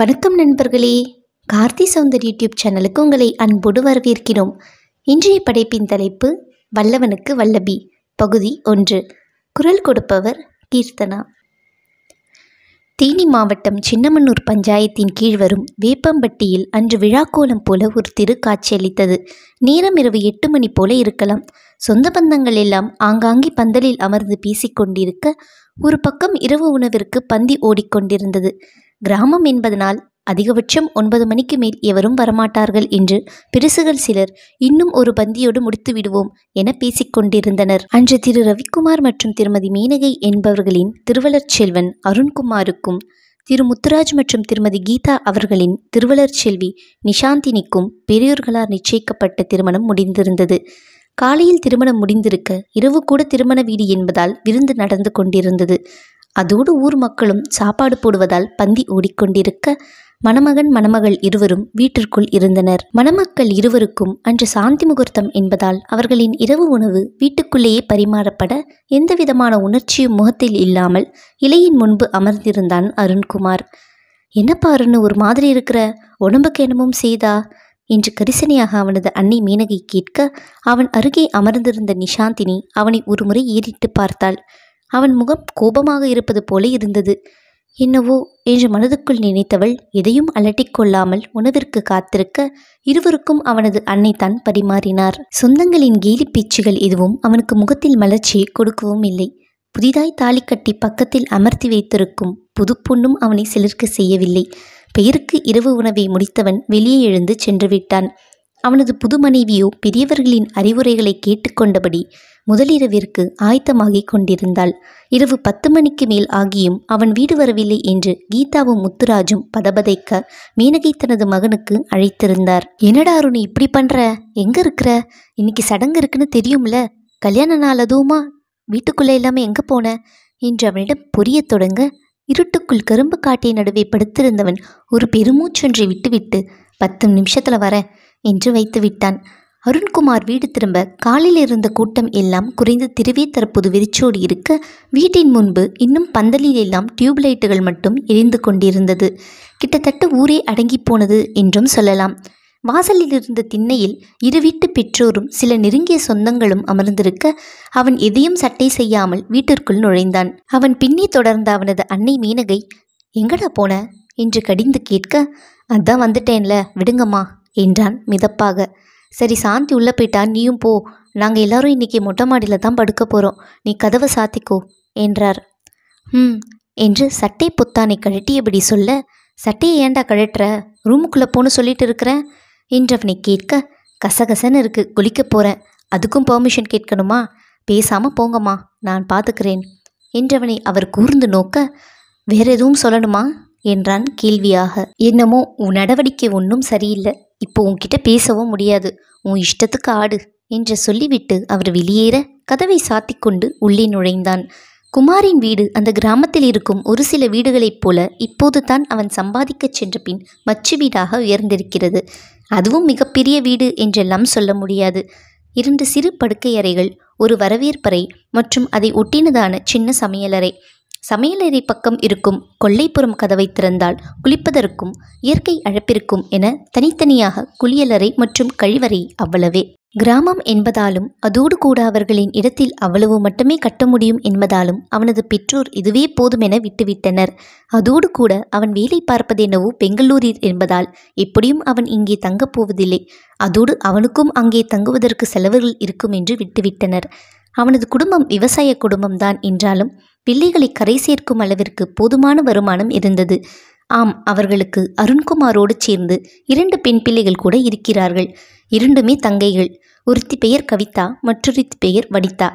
வணக்கம் நண்பர்களே கார்த்தி சவுந்தர் யூடியூப் சேனலுக்கு உங்களை அன்போடு வரவேற்கிறோம் இன்றைய படைப்பின் தலைப்பு வல்லவனுக்கு வல்லபி பகுதி ஒன்று குரல் கொடுப்பவர் கீர்த்தனா தேனி மாவட்டம் சின்னமனூர் பஞ்சாயத்தின் கீழ் வரும் வேப்பம்பட்டியில் அன்று விழாக்கோலம் போல ஒரு திரு காட்சியளித்தது நேரம் இரவு எட்டு மணி போல இருக்கலாம் சொந்த பந்தங்கள் எல்லாம் ஆங்காங்கே பந்தலில் அமர்ந்து பேசிக்கொண்டிருக்க ஒரு பக்கம் இரவு உணவிற்கு பந்தி ஓடிக்கொண்டிருந்தது கிராமம் என்பதனால் அதிகபட்சம் ஒன்பது மணிக்கு மேல் எவரும் வரமாட்டார்கள் என்று பிரிசுகள் சிலர் இன்னும் ஒரு பந்தியோடு முடித்து விடுவோம் என பேசிக்கொண்டிருந்தனர் அன்று திரு ரவிக்குமார் மற்றும் திருமதி மீனகை என்பவர்களின் திருவளர் செல்வன் அருண்குமாருக்கும் திரு முத்துராஜ் மற்றும் திருமதி கீதா அவர்களின் திருவளர் செல்வி நிஷாந்தினிக்கும் பெரியோர்களால் நிச்சயிக்கப்பட்ட திருமணம் முடிந்திருந்தது காலையில் திருமணம் முடிந்திருக்க இரவு கூட திருமண வீடு என்பதால் விருந்து நடந்து கொண்டிருந்தது அதோடு ஊர் மக்களும் சாப்பாடு போடுவதால் பந்தி ஓடிக்கொண்டிருக்க மணமகன் மணமகள் இருவரும் வீட்டிற்குள் இருந்தனர் மணமக்கள் இருவருக்கும் அன்று சாந்தி முகூர்த்தம் என்பதால் அவர்களின் இரவு உணவு வீட்டுக்குள்ளேயே பரிமாறப்பட எந்தவிதமான உணர்ச்சியும் முகத்தில் இல்லாமல் இலையின் முன்பு அமர்ந்திருந்தான் அருண்குமார் என்னப்பா அருண் ஒரு மாதிரி இருக்கிற உடம்புக்கு என்னமும் செய்தா என்று கரிசனையாக அவனது அன்னை மீனகை கேட்க அவன் அருகே அமர்ந்திருந்த நிஷாந்தினி அவனை ஒருமுறை ஏறிட்டு பார்த்தாள் அவன் முகம் கோபமாக இருப்பது போல இருந்தது என்னவோ என்று மனதுக்குள் நினைத்தவள் எதையும் அலட்டிக்கொள்ளாமல் உணவிற்கு காத்திருக்க இருவருக்கும் அவனது அன்னை தான் பரிமாறினார் சொந்தங்களின் கேலி பேச்சுகள் எதுவும் அவனுக்கு முகத்தில் மலர்ச்சியை கொடுக்கவும் இல்லை புதிதாய் தாலி கட்டி பக்கத்தில் அமர்த்தி வைத்திருக்கும் புது பொண்ணும் அவனை சிலிர்க்க செய்யவில்லை பெயருக்கு இரவு உணவை முடித்தவன் வெளியே எழுந்து சென்று விட்டான் அவனது புது மனைவியோ பெரியவர்களின் அறிவுரைகளை கேட்டுக்கொண்டபடி முதலிரவிற்கு ஆயத்தமாகிக் கொண்டிருந்தாள் இரவு பத்து மணிக்கு மேல் ஆகியும் அவன் வீடு வரவில்லை என்று கீதாவும் முத்துராஜும் பதபதைக்க மீனகை தனது மகனுக்கு அழைத்திருந்தார் என்னடா அருண் இப்படி பண்ற எங்க இருக்கிற இன்னைக்கு சடங்கு இருக்குன்னு தெரியும்ல கல்யாண நாள் அதுவுமா வீட்டுக்குள்ளே எல்லாமே எங்கே போன என்று அவனிடம் புரிய தொடங்க இருட்டுக்குள் கரும்பு காட்டை நடுவே படுத்திருந்தவன் ஒரு பெருமூச்சொன்றை விட்டுவிட்டு பத்து நிமிஷத்தில் வரேன் என்று வைத்துவிட்டான் அருண்குமார் வீடு திரும்ப காலில் இருந்த கூட்டம் எல்லாம் குறைந்து திருவே தற்போது விரிச்சோடி இருக்க வீட்டின் முன்பு இன்னும் பந்தலில் எல்லாம் லைட்டுகள் மட்டும் எரிந்து கொண்டிருந்தது கிட்டத்தட்ட ஊரே அடங்கி போனது என்றும் சொல்லலாம் வாசலில் இருந்த திண்ணையில் இரு வீட்டு பெற்றோரும் சில நெருங்கிய சொந்தங்களும் அமர்ந்திருக்க அவன் எதையும் சட்டை செய்யாமல் வீட்டிற்குள் நுழைந்தான் அவன் பின்னே தொடர்ந்த அவனது அன்னை மீனகை எங்கடா போன என்று கடிந்து கேட்க அதான் வந்துட்டேன்ல விடுங்கம்மா என்றான் மிதப்பாக சரி சாந்தி உள்ளே போயிட்டா நீயும் போ நாங்கள் எல்லாரும் இன்றைக்கி மொட்டை மாடியில் தான் படுக்க போகிறோம் நீ கதவை சாத்திக்கோ என்றார் ம் என்று சட்டை புத்தானை கழட்டியபடி சொல்ல சட்டையை ஏண்டா கழட்டுற ரூமுக்குள்ளே போன சொல்லிட்டு இருக்கிறேன் என்றவனை கேட்க கசகசன்னு இருக்குது குளிக்க போகிறேன் அதுக்கும் பெர்மிஷன் கேட்கணுமா பேசாமல் போங்கம்மா நான் பார்த்துக்கிறேன் என்றவனை அவர் கூர்ந்து நோக்க வேற எதுவும் சொல்லணுமா என்றான் கேள்வியாக என்னமோ உன் நடவடிக்கை ஒன்றும் சரியில்லை இப்போ உன்கிட்ட பேசவும் முடியாது உன் இஷ்டத்துக்கு ஆடு என்று சொல்லிவிட்டு அவர் வெளியேற கதவை சாத்தி கொண்டு உள்ளே நுழைந்தான் குமாரின் வீடு அந்த கிராமத்தில் இருக்கும் ஒரு சில வீடுகளைப் போல இப்போது தான் அவன் சம்பாதிக்கச் சென்ற பின் மச்சு வீடாக உயர்ந்திருக்கிறது அதுவும் மிகப்பெரிய வீடு என்றெல்லாம் சொல்ல முடியாது இரண்டு சிறு படுக்கையறைகள் ஒரு வரவேற்பறை மற்றும் அதை ஒட்டினதான சின்ன சமையலறை சமையலறை பக்கம் இருக்கும் கொள்ளைப்புறம் கதவை திறந்தால் குளிப்பதற்கும் இயற்கை அழப்பிற்கும் என தனித்தனியாக குளியலறை மற்றும் கழிவறை அவ்வளவே கிராமம் என்பதாலும் அதோடு கூட அவர்களின் இடத்தில் அவ்வளவு மட்டுமே கட்ட முடியும் என்பதாலும் அவனது பெற்றோர் இதுவே போதுமென விட்டுவிட்டனர் அதோடு கூட அவன் வேலை பார்ப்பதெனவோ பெங்களூரில் என்பதால் எப்படியும் அவன் இங்கே தங்கப் போவதில்லை அதோடு அவனுக்கும் அங்கே தங்குவதற்கு செலவுகள் இருக்கும் என்று விட்டுவிட்டனர் அவனது குடும்பம் விவசாய குடும்பம்தான் என்றாலும் பிள்ளைகளை கரை சேர்க்கும் அளவிற்கு போதுமான வருமானம் இருந்தது ஆம் அவர்களுக்கு அருண்குமாரோடு சேர்ந்து இரண்டு பெண் பிள்ளைகள் கூட இருக்கிறார்கள் இரண்டுமே தங்கைகள் ஒருத்தி பெயர் கவிதா மற்றொருத்தி பெயர் வனிதா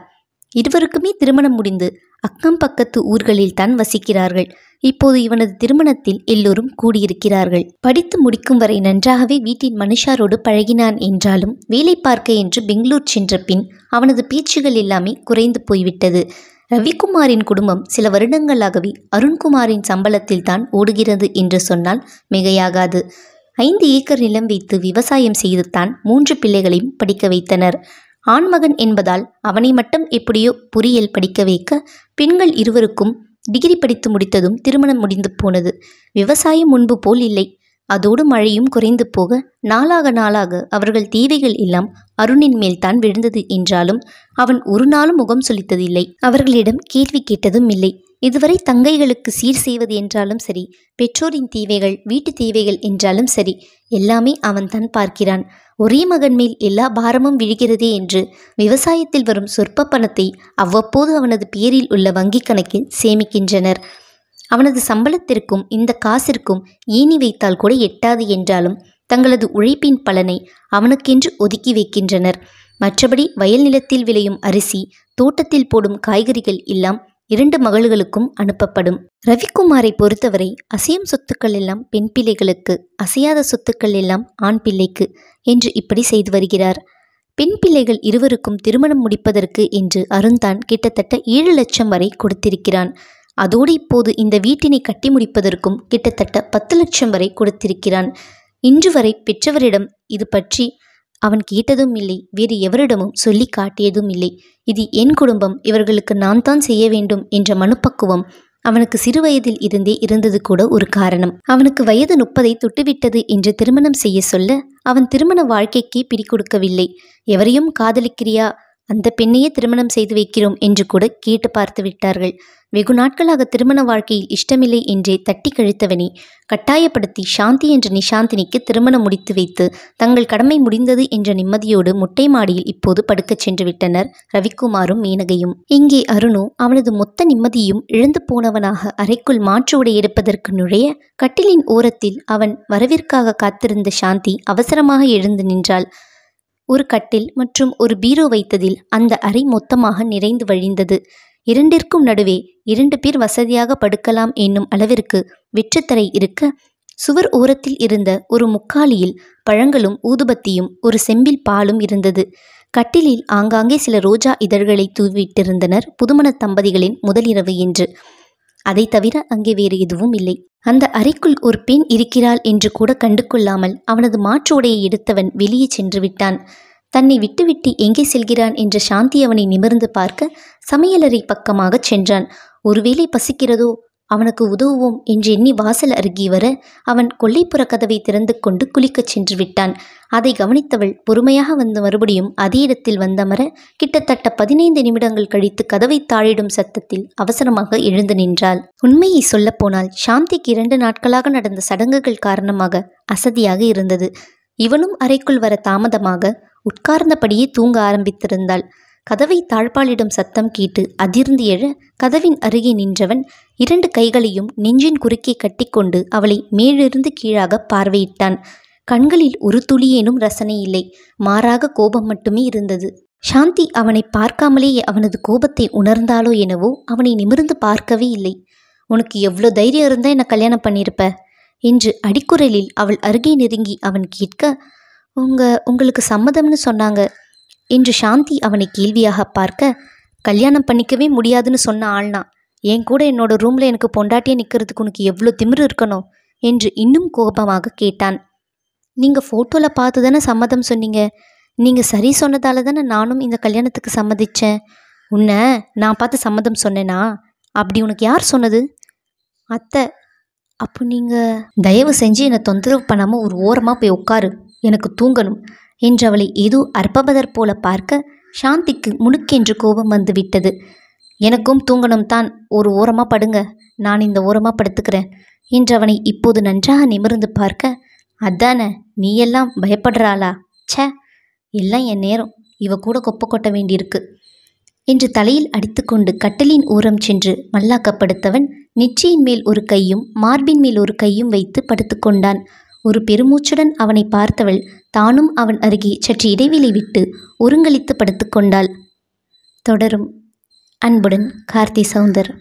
இருவருக்குமே திருமணம் முடிந்து அக்கம் பக்கத்து ஊர்களில் தான் வசிக்கிறார்கள் இப்போது இவனது திருமணத்தில் எல்லோரும் கூடியிருக்கிறார்கள் படித்து முடிக்கும் வரை நன்றாகவே வீட்டின் மனுஷாரோடு பழகினான் என்றாலும் வேலை பார்க்க என்று பெங்களூர் சென்ற பின் அவனது பேச்சுகள் எல்லாமே குறைந்து போய்விட்டது ரவிக்குமாரின் குடும்பம் சில வருடங்களாகவே அருண்குமாரின் சம்பளத்தில் தான் ஓடுகிறது என்று சொன்னால் மிகையாகாது ஐந்து ஏக்கர் நிலம் வைத்து விவசாயம் செய்து தான் மூன்று பிள்ளைகளையும் படிக்க வைத்தனர் ஆண்மகன் என்பதால் அவனை மட்டும் எப்படியோ பொறியியல் படிக்க வைக்க பெண்கள் இருவருக்கும் டிகிரி படித்து முடித்ததும் திருமணம் முடிந்து போனது விவசாயம் முன்பு போல் இல்லை அதோடு மழையும் குறைந்து போக நாளாக நாளாக அவர்கள் தீவைகள் எல்லாம் அருணின் மேல்தான் விழுந்தது என்றாலும் அவன் ஒரு நாளும் முகம் சொலித்ததில்லை அவர்களிடம் கேள்வி கேட்டதும் இல்லை இதுவரை தங்கைகளுக்கு சீர் செய்வது என்றாலும் சரி பெற்றோரின் தீவைகள் வீட்டு தீவைகள் என்றாலும் சரி எல்லாமே அவன்தான் பார்க்கிறான் ஒரே மகன் மேல் எல்லா பாரமும் விழுகிறதே என்று விவசாயத்தில் வரும் சொற்ப பணத்தை அவ்வப்போது அவனது பேரில் உள்ள வங்கிக் கணக்கில் சேமிக்கின்றனர் அவனது சம்பளத்திற்கும் இந்த காசிற்கும் ஏணி வைத்தால் கூட எட்டாது என்றாலும் தங்களது உழைப்பின் பலனை அவனுக்கென்று ஒதுக்கி வைக்கின்றனர் மற்றபடி வயல் நிலத்தில் விளையும் அரிசி தோட்டத்தில் போடும் காய்கறிகள் எல்லாம் இரண்டு மகள்களுக்கும் அனுப்பப்படும் ரவிக்குமாரை பொறுத்தவரை அசையும் சொத்துக்கள் எல்லாம் பெண் பிள்ளைகளுக்கு அசையாத சொத்துக்கள் எல்லாம் ஆண் பிள்ளைக்கு என்று இப்படி செய்து வருகிறார் பெண் பிள்ளைகள் இருவருக்கும் திருமணம் முடிப்பதற்கு என்று அருந்தான் கிட்டத்தட்ட ஏழு லட்சம் வரை கொடுத்திருக்கிறான் அதோடு இப்போது இந்த வீட்டினை கட்டி முடிப்பதற்கும் கிட்டத்தட்ட பத்து லட்சம் வரை கொடுத்திருக்கிறான் இன்று வரை பெற்றவரிடம் இது பற்றி அவன் கேட்டதும் இல்லை வேறு எவரிடமும் சொல்லி காட்டியதும் இல்லை இது என் குடும்பம் இவர்களுக்கு நான் தான் செய்ய வேண்டும் என்ற மனுப்பக்குவம் அவனுக்கு சிறுவயதில் இருந்தே இருந்தது கூட ஒரு காரணம் அவனுக்கு வயது முப்பதை தொட்டுவிட்டது என்று திருமணம் செய்ய சொல்ல அவன் திருமண வாழ்க்கைக்கு கொடுக்கவில்லை எவரையும் காதலிக்கிறியா அந்த பெண்ணையே திருமணம் செய்து வைக்கிறோம் என்று கூட கேட்டு பார்த்து விட்டார்கள் வெகு நாட்களாக திருமண வாழ்க்கையில் இஷ்டமில்லை என்றே தட்டி கழித்தவனே கட்டாயப்படுத்தி சாந்தி என்ற நிஷாந்தினிக்கு திருமணம் முடித்து வைத்து தங்கள் கடமை முடிந்தது என்ற நிம்மதியோடு முட்டை மாடியில் இப்போது படுக்கச் சென்று விட்டனர் ரவிக்குமாரும் மீனகையும் இங்கே அருணு அவனது மொத்த நிம்மதியும் இழந்து போனவனாக அறைக்குள் மாற்று உடை எடுப்பதற்கு நுழைய கட்டிலின் ஓரத்தில் அவன் வரவிற்காக காத்திருந்த சாந்தி அவசரமாக எழுந்து நின்றாள் ஒரு கட்டில் மற்றும் ஒரு பீரோ வைத்ததில் அந்த அறை மொத்தமாக நிறைந்து வழிந்தது இரண்டிற்கும் நடுவே இரண்டு பேர் வசதியாக படுக்கலாம் என்னும் அளவிற்கு வெற்றுத்தரை இருக்க சுவர் ஓரத்தில் இருந்த ஒரு முக்காலியில் பழங்களும் ஊதுபத்தியும் ஒரு செம்பில் பாலும் இருந்தது கட்டிலில் ஆங்காங்கே சில ரோஜா இதழ்களை தூவிட்டிருந்தனர் புதுமண தம்பதிகளின் முதலிரவு என்று அதை தவிர அங்கே வேறு எதுவும் இல்லை அந்த அறைக்குள் ஒரு பெண் இருக்கிறாள் என்று கூட கண்டு கொள்ளாமல் அவனது மாற்றோடையை எடுத்தவன் வெளியே சென்று விட்டான் தன்னை விட்டுவிட்டு எங்கே செல்கிறான் என்று சாந்தி அவனை நிமிர்ந்து பார்க்க சமையலறை பக்கமாகச் சென்றான் ஒருவேளை பசிக்கிறதோ அவனுக்கு உதவுவோம் என்று எண்ணி வாசல் அருகி வர அவன் கொள்ளைப்புற கதவை திறந்து கொண்டு குளிக்கச் சென்று விட்டான் அதை கவனித்தவள் பொறுமையாக வந்த மறுபடியும் அதே இடத்தில் வந்தமர கிட்டத்தட்ட பதினைந்து நிமிடங்கள் கழித்து கதவை தாழிடும் சத்தத்தில் அவசரமாக எழுந்து நின்றாள் உண்மையை சொல்லப்போனால் சாந்திக்கு இரண்டு நாட்களாக நடந்த சடங்குகள் காரணமாக அசதியாக இருந்தது இவனும் அறைக்குள் வர தாமதமாக உட்கார்ந்தபடியே தூங்க ஆரம்பித்திருந்தாள் கதவை தாழ்பாலிடும் சத்தம் கேட்டு அதிர்ந்து எழ கதவின் அருகே நின்றவன் இரண்டு கைகளையும் நெஞ்சின் குறுக்கே கட்டிக்கொண்டு அவளை மேலிருந்து கீழாக பார்வையிட்டான் கண்களில் ஒரு துளியேனும் ரசனை இல்லை மாறாக கோபம் மட்டுமே இருந்தது சாந்தி அவனை பார்க்காமலேயே அவனது கோபத்தை உணர்ந்தாலோ எனவோ அவனை நிமிர்ந்து பார்க்கவே இல்லை உனக்கு எவ்வளோ தைரியம் இருந்தால் என்னை கல்யாணம் பண்ணியிருப்ப என்று அடிக்குரலில் அவள் அருகே நெருங்கி அவன் கேட்க உங்க உங்களுக்கு சம்மதம்னு சொன்னாங்க என்று சாந்தி அவனை கேள்வியாக பார்க்க கல்யாணம் பண்ணிக்கவே முடியாதுன்னு சொன்ன ஆள்னா என் கூட என்னோட ரூமில் எனக்கு பொண்டாட்டியே நிற்கிறதுக்கு உனக்கு எவ்வளோ திமிரு இருக்கணும் என்று இன்னும் கோபமாக கேட்டான் நீங்கள் ஃபோட்டோவில் பார்த்து தானே சம்மதம் சொன்னீங்க நீங்கள் சரி சொன்னதால தானே நானும் இந்த கல்யாணத்துக்கு சம்மதித்தேன் உன்னை நான் பார்த்து சம்மதம் சொன்னேனா அப்படி உனக்கு யார் சொன்னது அத்தை அப்போ நீங்கள் தயவு செஞ்சு என்னை தொந்தரவு பண்ணாமல் ஒரு ஓரமாக போய் உட்காரு எனக்கு தூங்கணும் என்றவளை ஏதோ அற்பபதர் போல பார்க்க சாந்திக்கு முணுக்கென்று கோபம் வந்துவிட்டது எனக்கும் தூங்கணும் தான் ஒரு ஓரமாக படுங்க நான் இந்த ஓரமாக படுத்துக்கிறேன் என்றவனை இப்போது நன்றாக நிமிர்ந்து பார்க்க அதானே நீ எல்லாம் பயப்படுறாளா ச்சே எல்லாம் என் நேரம் இவ கூட கொப்ப கொட்ட வேண்டியிருக்கு என்று தலையில் அடித்துக்கொண்டு கட்டலின் ஓரம் சென்று மல்லாக்கப்படுத்தவன் நெற்றியின் மேல் ஒரு கையும் மார்பின் மேல் ஒரு கையும் வைத்து படுத்துக்கொண்டான் ஒரு பெருமூச்சுடன் அவனை பார்த்தவள் தானும் அவன் அருகே சற்று இடைவெளி விட்டு ஒருங்களித்து படுத்துக்கொண்டாள் தொடரும் அன்புடன் கார்த்தி சவுந்தர்